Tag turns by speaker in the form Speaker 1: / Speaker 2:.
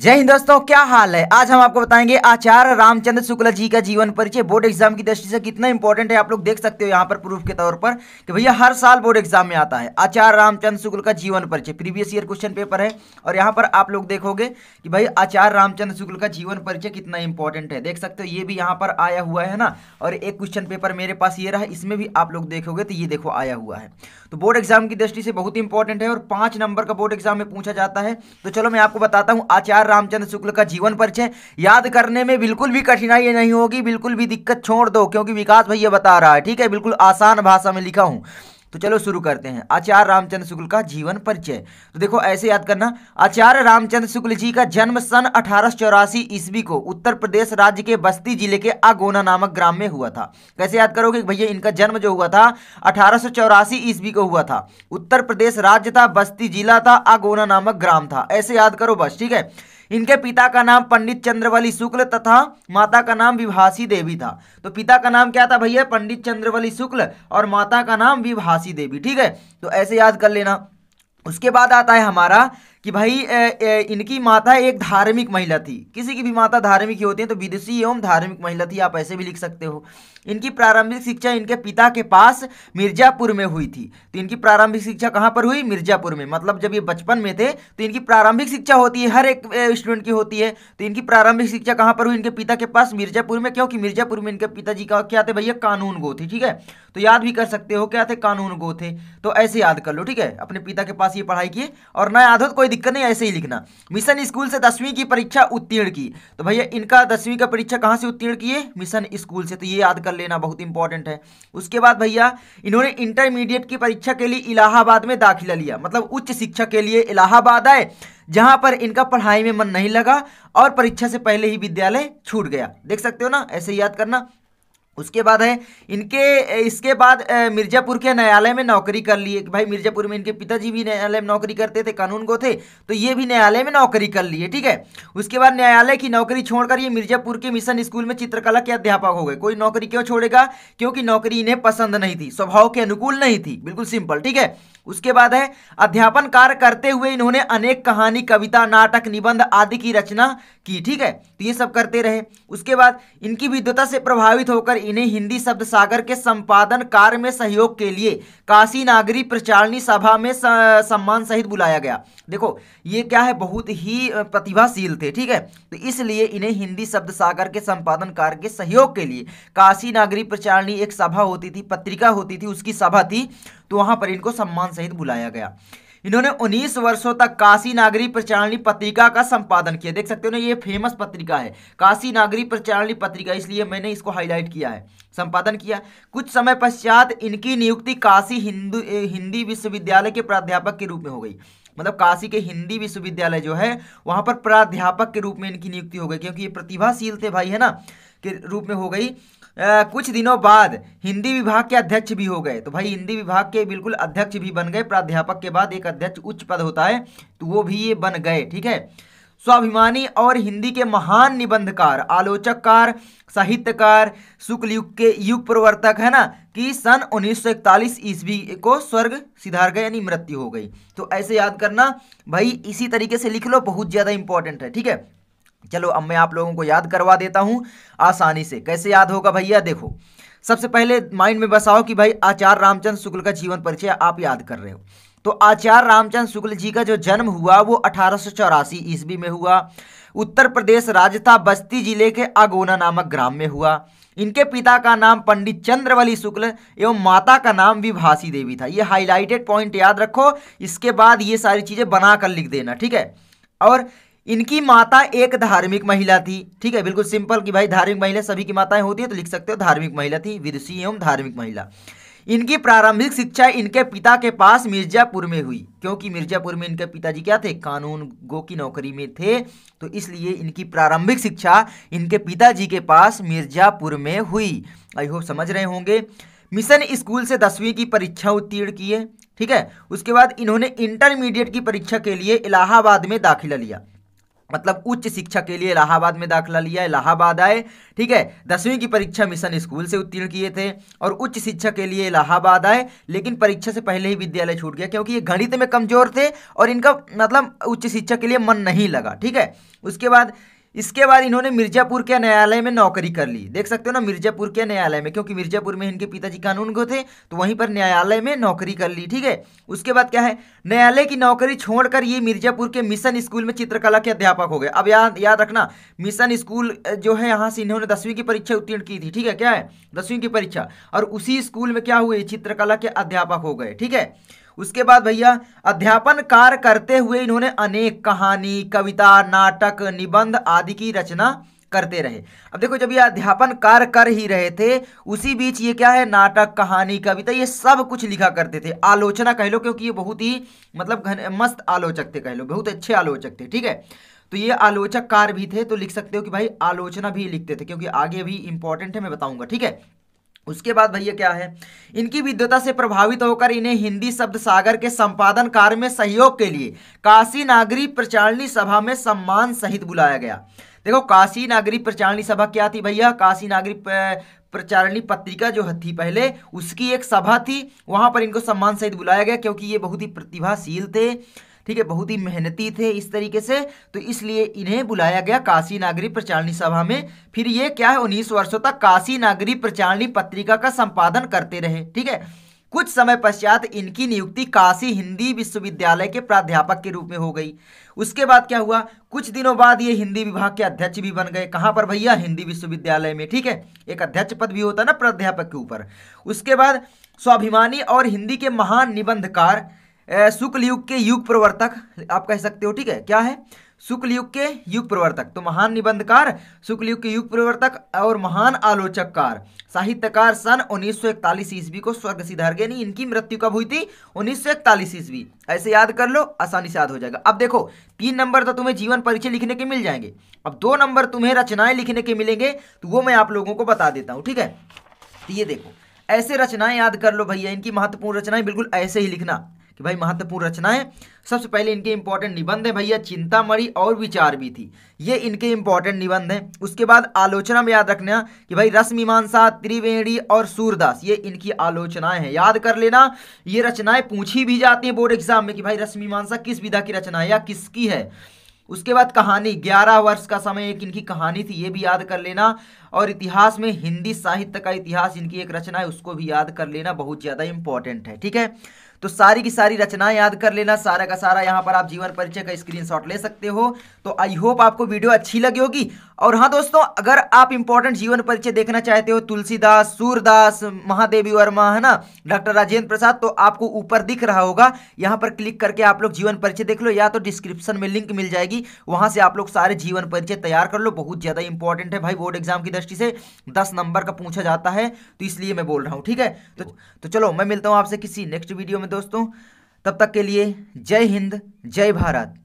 Speaker 1: जय हिंद दोस्तों क्या हाल है आज हम आपको बताएंगे आचार्य रामचंद्र शुक्ल जी का जीवन परिचय बोर्ड एग्जाम की दृष्टि से कितना इंपॉर्टेंट है आप लोग देख सकते हो यहाँ पर प्रूफ के तौर पर कि भैया हर साल बोर्ड एग्जाम में आता है आचार्य रामचंद्र शुक्ल का जीवन परिचय प्रीवियस ईयर क्वेश्चन पेपर है और यहाँ पर आप लोग देखोगे कि भाई आचार्य रामचंद्र शुक्ल का जीवन परिचय कितना इंपॉर्टेंट है देख सकते हो ये भी यहाँ पर आया हुआ है ना और एक क्वेश्चन पेपर मेरे पास ये रहा इसमें भी आप लोग देखोगे तो ये देखो आया हुआ है तो बोर्ड एग्जाम की दृष्टि से बहुत इंपॉर्टेंट है और पांच नंबर का बोर्ड एग्जाम में पूछा जाता है तो चलो मैं आपको बताता हूँ आचार्य आर रामचंद्र शुक्ल का जीवन परिचय याद करने में बिल्कुल भी कठिनाई नहीं होगी बिल्कुल भी दिक्कत छोड़ दो क्योंकि विकास भैया बता रहा है ठीक है बिल्कुल आसान भाषा में लिखा हूँ तो चलो शुरू करते हैं आचार्य रामचंद्र शुक्ल का जीवन परिचय तो देखो ऐसे याद करना आचार्य रामचंद्र शुक्ल जी का जन्म सन अठारह ईस्वी को उत्तर प्रदेश राज्य के बस्ती जिले के आगोना नामक ग्राम में हुआ था कैसे याद करोगे भैया इनका जन्म जो हुआ था अठारह ईस्वी को हुआ था उत्तर प्रदेश राज्य था बस्ती जिला था आगोना नामक ग्राम था ऐसे याद करो बस ठीक है इनके पिता का नाम पंडित चंद्रवली शुक्ल तथा माता का नाम विभाषी देवी था तो पिता का नाम क्या था भैया पंडित चंद्रवली शुक्ल और माता का नाम विभाषी देवी ठीक है तो ऐसे याद कर लेना उसके बाद आता है हमारा कि भाई ए, ए, इनकी माता एक धार्मिक महिला थी किसी की भी माता धार्मिक ही होती है तो विदुषी एवं धार्मिक महिला थी आप ऐसे भी लिख सकते हो इनकी प्रारंभिक शिक्षा इनके पिता के पास मिर्जापुर में हुई थी तो इनकी प्रारंभिक शिक्षा कहाँ पर हुई मिर्जापुर में मतलब जब ये बचपन में थे तो इनकी प्रारंभिक शिक्षा होती है हर एक स्टूडेंट की होती है तो इनकी प्रारंभिक शिक्षा कहाँ पर हुई इनके पिता के पास मिर्जापुर में क्योंकि मिर्जापुर में इनके पिताजी का क्या थे भैया कानून गो थे ठीक है तो याद भी कर सकते हो क्या थे कानून गो थे तो ऐसे याद कर लो ठीक है अपने पिता के पास ये पढ़ाई किए और न याद हो तो कोई कोई दिक्कत नहीं ऐसे ही लिखना मिशन स्कूल से दसवीं की परीक्षा उत्तीर्ण की तो भैया इनका दसवीं का परीक्षा कहाँ से उत्तीर्ण किए मिशन स्कूल से तो ये याद कर लेना बहुत इंपॉर्टेंट है उसके बाद भैया इन्होंने इंटरमीडिएट की परीक्षा के लिए इलाहाबाद में दाखिला लिया मतलब उच्च शिक्षा के लिए इलाहाबाद आए जहां पर इनका पढ़ाई में मन नहीं लगा और परीक्षा से पहले ही विद्यालय छूट गया देख सकते हो ना ऐसे याद करना उसके बाद है इनके इसके बाद मिर्ज़ापुर के न्यायालय में नौकरी कर लिए भाई मिर्ज़ापुर में इनके पिताजी भी न्यायालय में नौकरी करते थे कानून को थे तो ये भी न्यायालय में नौकरी कर लिए ठीक है उसके बाद न्यायालय की नौकरी छोड़कर ये मिर्ज़ापुर के मिशन स्कूल में चित्रकला के अध्यापक हो गए कोई नौकरी क्यों छोड़ेगा क्योंकि नौकरी इन्हें पसंद नहीं थी स्वभाव के अनुकूल नहीं थी बिल्कुल सिंपल ठीक है उसके बाद है अध्यापन कार्य करते हुए इन्होंने अनेक कहानी कविता नाटक निबंध आदि की रचना की ठीक है तो ये सब करते रहे उसके बाद इनकी विद्वता से प्रभावित होकर इन्हें हिंदी शब्द सागर के संपादन कार्य में सहयोग के लिए काशी नागरी प्रचारणी सभा में सम्मान सहित बुलाया गया देखो ये क्या है बहुत ही प्रतिभाशील थे ठीक है तो इसलिए इन्हें हिंदी शब्द सागर के संपादन कार्य के सहयोग के लिए काशी नागरी प्रचारणी एक सभा होती थी पत्रिका होती थी उसकी सभा थी तो वहां पर इनको सम्मान खान सहित बुलाया गया इन्होंने 19 वर्षों तक काशी नागरी प्रचारणी पत्रिका का संपादन किया देख सकते हो ना ये फेमस पत्रिका है काशी नागरी प्रचारणी पत्रिका इसलिए मैंने इसको हाईलाइट किया है संपादन किया कुछ समय पश्चात इनकी नियुक्ति काशी हिंदू हिंदी विश्वविद्यालय के प्राध्यापक के रूप में हो गई मतलब काशी के हिंदी विश्वविद्यालय जो है वहाँ पर प्राध्यापक के रूप में इनकी नियुक्ति हो गई क्योंकि ये प्रतिभाशील थे भाई है ना के रूप में हो गई आ, कुछ दिनों बाद हिंदी विभाग के अध्यक्ष भी हो गए तो भाई हिंदी विभाग के बिल्कुल अध्यक्ष भी बन गए प्राध्यापक के बाद एक अध्यक्ष उच्च पद होता है तो वो भी ये बन गए ठीक है स्वाभिमानी और हिंदी के महान निबंधकार आलोचककार साहित्यकार शुक्ल युग के युग प्रवर्तक है ना कि सन 1941 ईस्वी को स्वर्ग सिधार गए यानी मृत्यु हो गई तो ऐसे याद करना भाई इसी तरीके से लिख लो बहुत ज़्यादा इंपॉर्टेंट है ठीक है चलो अब मैं आप लोगों को याद करवा देता हूँ आसानी से कैसे याद होगा भैया देखो सबसे पहले माइंड में बसाओ कि भाई आचार्य रामचंद्र शुक्ल का जीवन परिचय आप याद कर रहे हो तो आचार्य रामचंद्र शुक्ल जी का जो जन्म हुआ वो अठारह ईस्वी में हुआ उत्तर प्रदेश राज्य था बस्ती जिले के अगोना नामक ग्राम में हुआ इनके पिता का नाम पंडित चंद्रवली शुक्ल एवं माता का नाम विभाषी देवी था ये हाईलाइटेड पॉइंट याद रखो इसके बाद ये सारी चीज़ें बनाकर लिख देना ठीक है और इनकी माता एक धार्मिक महिला थी ठीक है बिल्कुल सिंपल कि भाई धार्मिक महिला सभी की माताएं होती है तो लिख सकते हो धार्मिक महिला थी विदुषी एवं धार्मिक महिला इनकी प्रारंभिक शिक्षा इनके पिता के पास मिर्जापुर में हुई क्योंकि मिर्जापुर में इनके पिताजी क्या थे कानून गो की नौकरी में थे तो इसलिए इनकी प्रारंभिक शिक्षा इनके पिताजी के पास मिर्जापुर में हुई आई होप समझ रहे होंगे मिशन स्कूल से दसवीं की परीक्षा उत्तीर्ण किए ठीक है उसके बाद इन्होंने इंटरमीडिएट की परीक्षा के लिए इलाहाबाद में दाखिला लिया मतलब उच्च शिक्षा के लिए इलाहाबाद में दाखिला लिया इलाहाबाद आए ठीक है दसवीं की परीक्षा मिशन स्कूल से उत्तीर्ण किए थे और उच्च शिक्षा के लिए इलाहाबाद आए लेकिन परीक्षा से पहले ही विद्यालय छूट गया क्योंकि ये गणित में कमजोर थे और इनका मतलब उच्च शिक्षा के लिए मन नहीं लगा ठीक है उसके बाद इसके बाद इन्होंने मिर्जापुर के न्यायालय में नौकरी कर ली देख सकते हो ना मिर्जापुर के न्यायालय में क्योंकि मिर्जापुर में इनके पिताजी कानून को थे तो वहीं पर न्यायालय में नौकरी कर ली ठीक है उसके बाद क्या है न्यायालय की नौकरी छोड़कर ये मिर्जापुर के मिशन स्कूल में चित्रकला के अध्यापक हो गए अब याद याद रखना मिशन स्कूल जो है यहाँ से इन्होंने दसवीं की परीक्षा उत्तीर्ण की थी ठीक है क्या है दसवीं की परीक्षा और उसी स्कूल में क्या हुए चित्रकला के अध्यापक हो गए ठीक है उसके बाद भैया अध्यापन कार्य करते हुए इन्होंने अनेक कहानी कविता नाटक निबंध आदि की रचना करते रहे अब देखो जब ये अध्यापन कार्य कर ही रहे थे उसी बीच ये क्या है नाटक कहानी कविता ये सब कुछ लिखा करते थे आलोचना कह लो क्योंकि ये बहुत ही मतलब घन मस्त आलोचक थे कह लो बहुत अच्छे आलोचक थे ठीक है तो ये आलोचक कार्य भी थे तो लिख सकते हो कि भाई आलोचना भी लिखते थे क्योंकि आगे भी इंपॉर्टेंट है मैं बताऊंगा ठीक है उसके बाद भैया क्या है इनकी विद्वता से प्रभावित होकर इन्हें हिंदी शब्द सागर के संपादन कार्य में सहयोग के लिए काशी नागरी प्रचारणी सभा में सम्मान सहित बुलाया गया देखो काशी नागरी प्रचारणी सभा क्या थी भैया काशी नागरी प्रचारणी पत्रिका जो थी पहले उसकी एक सभा थी वहां पर इनको सम्मान सहित बुलाया गया क्योंकि ये बहुत ही प्रतिभाशील थे ठीक है बहुत ही मेहनती थे इस तरीके से तो इसलिए इन्हें बुलाया गया काशी नागरी प्रचारणी सभा में फिर ये क्या है उन्नीस वर्षों तक काशी नागरी प्रचारणी पत्रिका का संपादन करते रहे ठीक है कुछ समय पश्चात इनकी नियुक्ति काशी हिंदी विश्वविद्यालय के प्राध्यापक के रूप में हो गई उसके बाद क्या हुआ कुछ दिनों बाद ये हिंदी विभाग के अध्यक्ष भी बन गए कहाँ पर भैया हिंदी विश्वविद्यालय में ठीक है एक अध्यक्ष पद भी होता है ना प्राध्यापक के ऊपर उसके बाद स्वाभिमानी और हिंदी के महान निबंधकार शुक्ल युग के युग प्रवर्तक आप कह सकते हो ठीक है क्या है शुक्ल युग के युग प्रवर्तक तो महान निबंधकार शुक्ल युग के युग प्रवर्तक और महान आलोचककार साहित्यकार सन 1941 ईस्वी को स्वर्ग सिद्धार्थ यानी इनकी मृत्यु कब हुई थी 1941 ईस्वी ऐसे याद कर लो आसानी से याद हो जाएगा अब देखो तीन नंबर तो तुम्हें जीवन परिचय लिखने के मिल जाएंगे अब दो नंबर तुम्हें रचनाएं लिखने के मिलेंगे तो वो मैं आप लोगों को बता देता हूँ ठीक है तो ये देखो ऐसे रचनाएं याद कर लो भैया इनकी महत्वपूर्ण रचनाएं बिल्कुल ऐसे ही लिखना कि भाई महत्वपूर्ण रचनाएं सबसे पहले इनके इंपॉर्टेंट निबंध है भैया चिंतामणि और विचार भी थी ये इनके इंपॉर्टेंट निबंध हैं उसके बाद आलोचना में याद रखना कि भाई रस त्रिवेणी और सूरदास ये इनकी आलोचनाएं हैं याद कर लेना ये रचनाएं पूछी भी जाती हैं बोर्ड एग्जाम में कि भाई रस मीमांसा किस विधा की रचना है या किसकी है उसके बाद कहानी ग्यारह वर्ष का समय एक इनकी कहानी थी ये भी याद कर लेना और इतिहास में हिंदी साहित्य का इतिहास इनकी एक रचना है उसको भी याद कर लेना बहुत ज़्यादा इंपॉर्टेंट है ठीक है तो सारी की सारी रचनाएं याद कर लेना सारा का सारा यहाँ पर आप जीवन परिचय का स्क्रीनशॉट ले सकते हो तो आई होप आपको वीडियो अच्छी लगी होगी और हाँ दोस्तों अगर आप इंपॉर्टेंट जीवन परिचय देखना चाहते हो तुलसीदास सूरदास महादेवी वर्मा है ना डॉक्टर राजेंद्र प्रसाद तो आपको ऊपर दिख रहा होगा यहाँ पर क्लिक करके आप लोग जीवन परिचय देख लो या तो डिस्क्रिप्शन में लिंक मिल जाएगी वहाँ से आप लोग सारे जीवन परिचय तैयार कर लो बहुत ज़्यादा इंपॉर्टेंट है भाई बोर्ड एग्जाम की दृष्टि से दस नंबर का पूछा जाता है तो इसलिए मैं बोल रहा हूँ ठीक है तो, तो चलो मैं मिलता हूँ आपसे किसी नेक्स्ट वीडियो में दोस्तों तब तक के लिए जय हिंद जय भारत